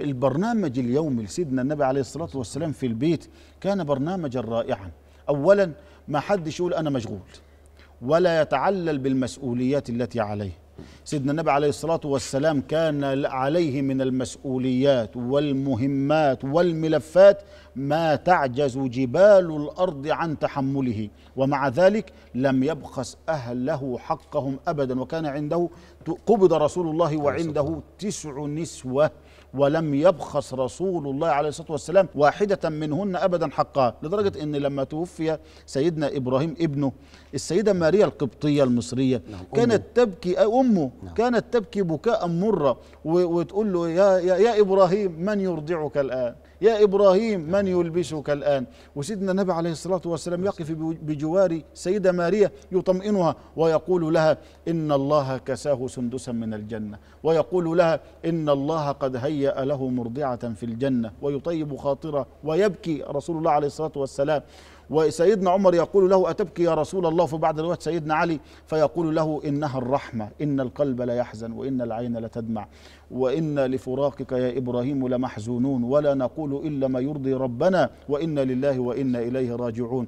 البرنامج اليومي لسيدنا النبي عليه الصلاة والسلام في البيت كان برنامجا رائعا أولا ما حدش يقول أنا مشغول ولا يتعلل بالمسؤوليات التي عليه سيدنا النبي عليه الصلاة والسلام كان عليه من المسؤوليات والمهمات والملفات ما تعجز جبال الأرض عن تحمله ومع ذلك لم يبخس أهله حقهم أبدا وكان عنده قبض رسول الله وعنده تسع نسوة ولم يبخس رسول الله عليه الصلاه والسلام واحده منهن ابدا حقها لدرجه ان لما توفي سيدنا ابراهيم ابنه السيده ماريا القبطيه المصريه نعم، كانت تبكي امه نعم. كانت تبكي بكاء مرة وتقول له يا, يا, يا إبراهيم من يرضعك الآن يا إبراهيم من نعم. يلبسك الآن وسيدنا النبي عليه الصلاة والسلام نعم. يقف بجوار سيدة ماريا يطمئنها ويقول لها إن الله كساه سندسا من الجنة ويقول لها إن الله قد هيأ له مرضعة في الجنة ويطيب خاطره ويبكي رسول الله عليه الصلاة والسلام وسيدنا عمر يقول له أتبكي يا رسول الله فبعد الوقت سيدنا علي فيقول له إنها الرحمة إن القلب لا يحزن وإن العين لتدمع وإن لفراقك يا إبراهيم لمحزونون ولا نقول إلا ما يرضي ربنا وإنا لله وإنا إليه راجعون